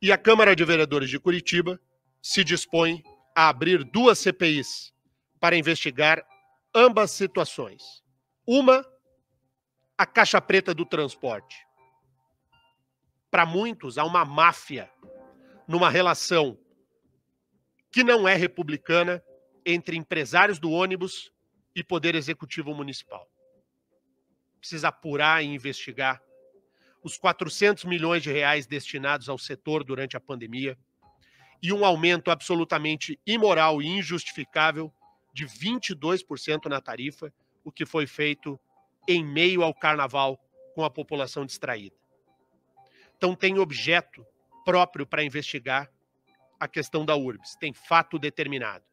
E a Câmara de Vereadores de Curitiba se dispõe a abrir duas CPIs para investigar ambas situações. Uma, a caixa preta do transporte. Para muitos, há uma máfia numa relação que não é republicana entre empresários do ônibus e poder executivo municipal. Precisa apurar e investigar os 400 milhões de reais destinados ao setor durante a pandemia e um aumento absolutamente imoral e injustificável de 22% na tarifa, o que foi feito em meio ao carnaval com a população distraída. Então tem objeto próprio para investigar a questão da URBS, tem fato determinado.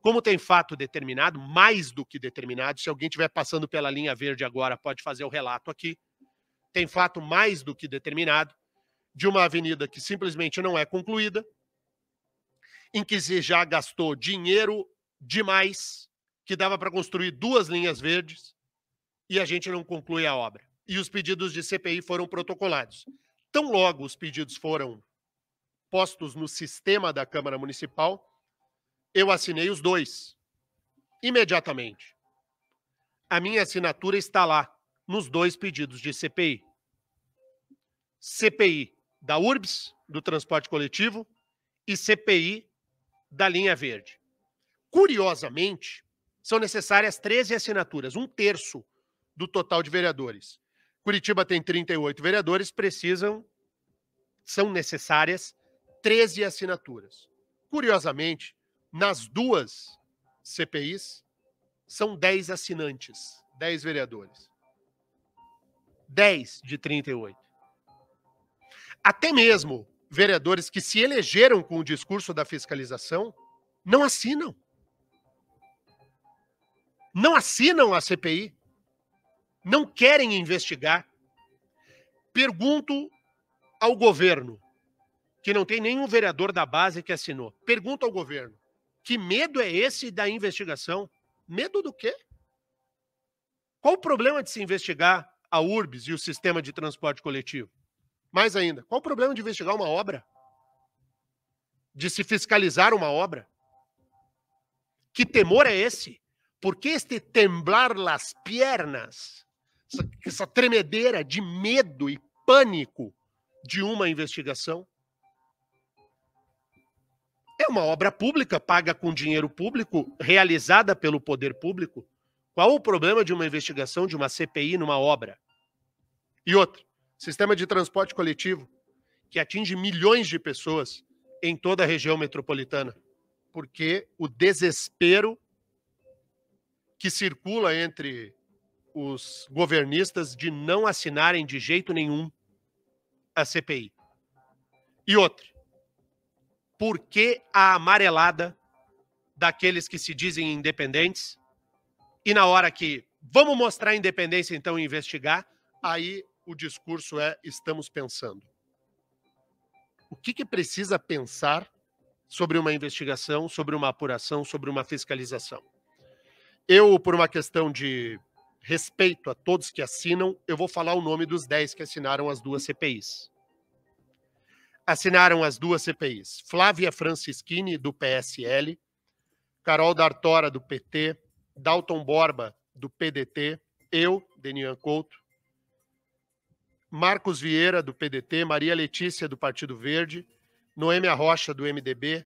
Como tem fato determinado, mais do que determinado, se alguém estiver passando pela linha verde agora, pode fazer o relato aqui tem fato mais do que determinado, de uma avenida que simplesmente não é concluída, em que se já gastou dinheiro demais, que dava para construir duas linhas verdes, e a gente não conclui a obra. E os pedidos de CPI foram protocolados. Tão logo os pedidos foram postos no sistema da Câmara Municipal, eu assinei os dois, imediatamente. A minha assinatura está lá, nos dois pedidos de CPI. CPI da URBS, do transporte coletivo, e CPI da linha verde. Curiosamente, são necessárias 13 assinaturas, um terço do total de vereadores. Curitiba tem 38 vereadores, precisam, são necessárias 13 assinaturas. Curiosamente, nas duas CPIs, são 10 assinantes, 10 vereadores. 10 de 38. Até mesmo vereadores que se elegeram com o discurso da fiscalização não assinam. Não assinam a CPI. Não querem investigar. Pergunto ao governo, que não tem nenhum vereador da base que assinou. Pergunto ao governo: que medo é esse da investigação? Medo do quê? Qual o problema de se investigar a URBS e o sistema de transporte coletivo? Mais ainda, qual o problema de investigar uma obra? De se fiscalizar uma obra? Que temor é esse? Por que este temblar las pernas? Essa, essa tremedeira de medo e pânico de uma investigação? É uma obra pública, paga com dinheiro público, realizada pelo poder público. Qual o problema de uma investigação, de uma CPI numa obra? E outra, sistema de transporte coletivo que atinge milhões de pessoas em toda a região metropolitana, porque o desespero que circula entre os governistas de não assinarem de jeito nenhum a CPI. E outra, por que a amarelada daqueles que se dizem independentes e na hora que vamos mostrar a independência, então investigar, aí o discurso é estamos pensando. O que, que precisa pensar sobre uma investigação, sobre uma apuração, sobre uma fiscalização? Eu, por uma questão de respeito a todos que assinam, eu vou falar o nome dos 10 que assinaram as duas CPIs. Assinaram as duas CPIs: Flávia Francischini, do PSL, Carol D'Artora, do PT, Dalton Borba, do PDT, eu, Denian Couto, Marcos Vieira, do PDT, Maria Letícia, do Partido Verde, Noêmia Rocha, do MDB,